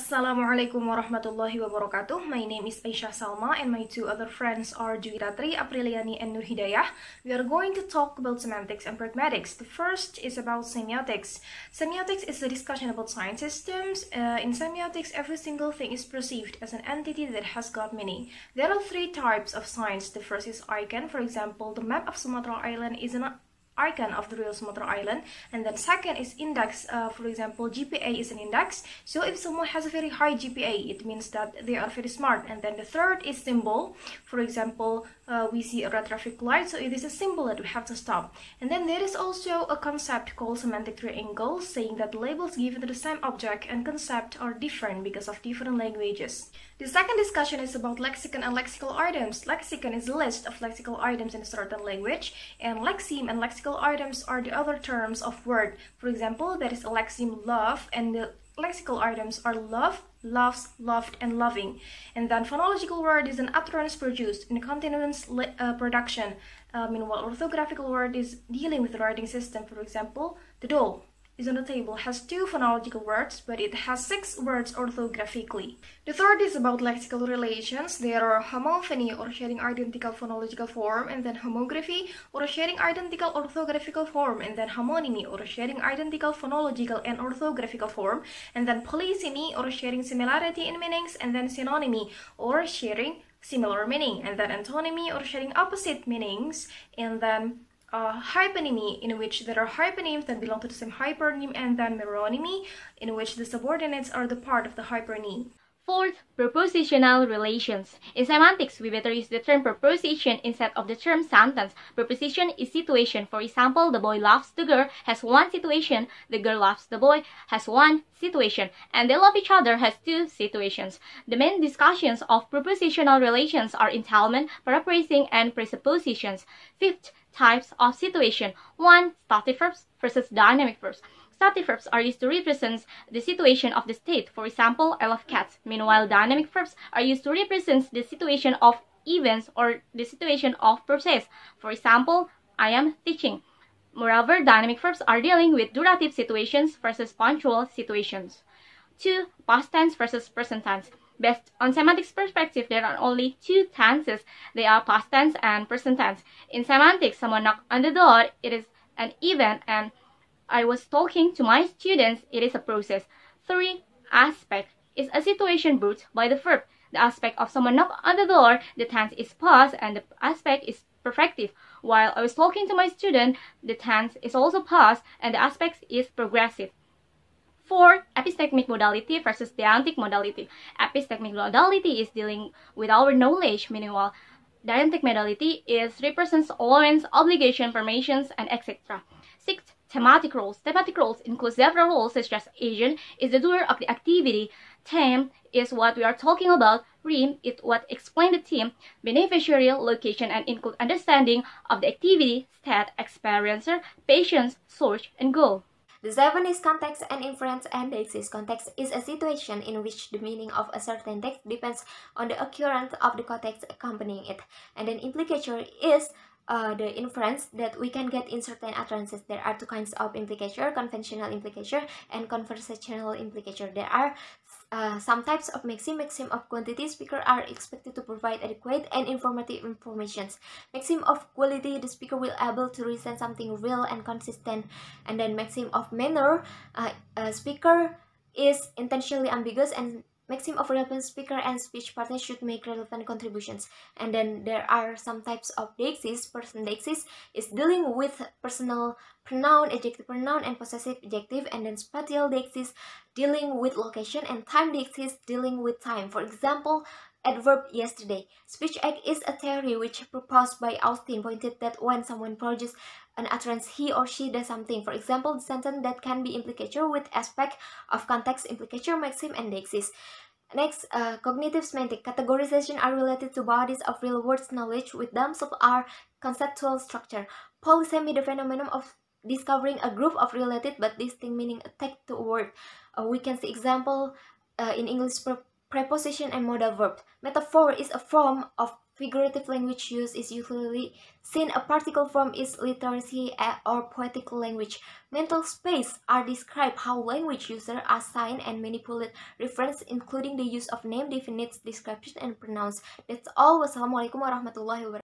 Assalamualaikum warahmatullahi wabarakatuh. My name is Aisha Salma and my two other friends are Juwiratri Apriliani and Nur Hidayah. We are going to talk about semantics and pragmatics. The first is about semiotics. Semiotics is a discussion about science systems. Uh, in semiotics, every single thing is perceived as an entity that has got meaning. There are three types of science. The first is icon. For example, the map of Sumatra Island is an icon of the real Sumatra island and then second is index uh, for example GPA is an index so if someone has a very high GPA it means that they are very smart and then the third is symbol for example uh, we see a red traffic light so it is a symbol that we have to stop and then there is also a concept called semantic triangle saying that labels given to the same object and concept are different because of different languages. The second discussion is about lexicon and lexical items. Lexicon is a list of lexical items in a certain language and lexeme and lexical items are the other terms of word. For example, there is a lexeme love and the lexical items are love, loves, loved, and loving. And then phonological word is an utterance produced in continuous uh, production. Uh, meanwhile, orthographical word is dealing with the writing system. For example, the doll is on the table has two phonological words, but it has six words orthographically. The third is about lexical relations. There are homophony, or sharing identical phonological form, and then homography, or sharing identical orthographical form, and then homonymy, or sharing identical phonological and orthographical form, and then polysemy or sharing similarity in meanings, and then synonymy, or sharing similar meaning, and then antonymy, or sharing opposite meanings, and then uh, hyponymy in which there are hyponyms that belong to the same hypernym and then meronymy in which the subordinates are the part of the hypernym. Fourth, prepositional relations. In semantics, we better use the term preposition instead of the term sentence. Preposition is situation. For example, the boy loves the girl has one situation, the girl loves the boy has one situation, and they love each other has two situations. The main discussions of prepositional relations are entailment, paraphrasing, and presuppositions. Fifth, types of situation. 1. static verbs versus dynamic verbs. Static verbs are used to represent the situation of the state. For example, I love cats. Meanwhile, dynamic verbs are used to represent the situation of events or the situation of process. For example, I am teaching. Moreover, dynamic verbs are dealing with durative situations versus punctual situations. 2. Past tense versus present tense. Based on semantics perspective, there are only two tenses. They are past tense and present tense. In semantics, someone knocked on the door. It is an event and I was talking to my students, it is a process. Three, aspect is a situation brought by the verb. The aspect of someone knock on the door, the tense is past, and the aspect is perfective. While I was talking to my student, the tense is also past, and the aspect is progressive. 4. Epistemic modality versus deontic modality. Epistemic modality is dealing with our knowledge, meanwhile, deontic modality is represents owens, obligation, permissions, and etc. 6. Thematic roles. Thematic roles include several roles such as agent is the doer of the activity, theme is what we are talking about, rim is what explains the theme, beneficiary, location, and include understanding of the activity, stat, experiencer, patience, source, and goal. The seven is context and inference and the is context is a situation in which the meaning of a certain text depends on the occurrence of the context accompanying it. And an implication is uh, the inference that we can get in certain utterances. There are two kinds of implicature, conventional implicature and conversational implicature. There are uh, some types of maxim. Maxim of quantity speaker are expected to provide adequate and informative informations. Maxim of quality, the speaker will able to reason something real and consistent. And then maxim of manner, uh, speaker is intentionally ambiguous and makes him relevant speaker and speech partner should make relevant contributions. And then there are some types of deixis. Person deixis is dealing with personal pronoun, adjective pronoun, and possessive adjective. And then spatial deixis dealing with location and time deixis dealing with time. For example, adverb yesterday. Speech act is a theory which proposed by Austin pointed that when someone produces an utterance he or she does something. For example, the sentence that can be implicature with aspect of context implicature, maxim, and deixis. Next, uh, cognitive semantic categorization are related to bodies of real-world knowledge with themselves are conceptual structure. Polysemy, the phenomenon of discovering a group of related but distinct meaning attached to a word. Uh, we can see example uh, in English pre preposition and modal verb. Metaphor is a form of figurative language use is usually seen a particle from its literacy or poetic language. Mental space are described how language users assign and manipulate reference including the use of name, definites, description, and pronouns. That's all. Wassalamualaikum warahmatullahi wabarakatuh.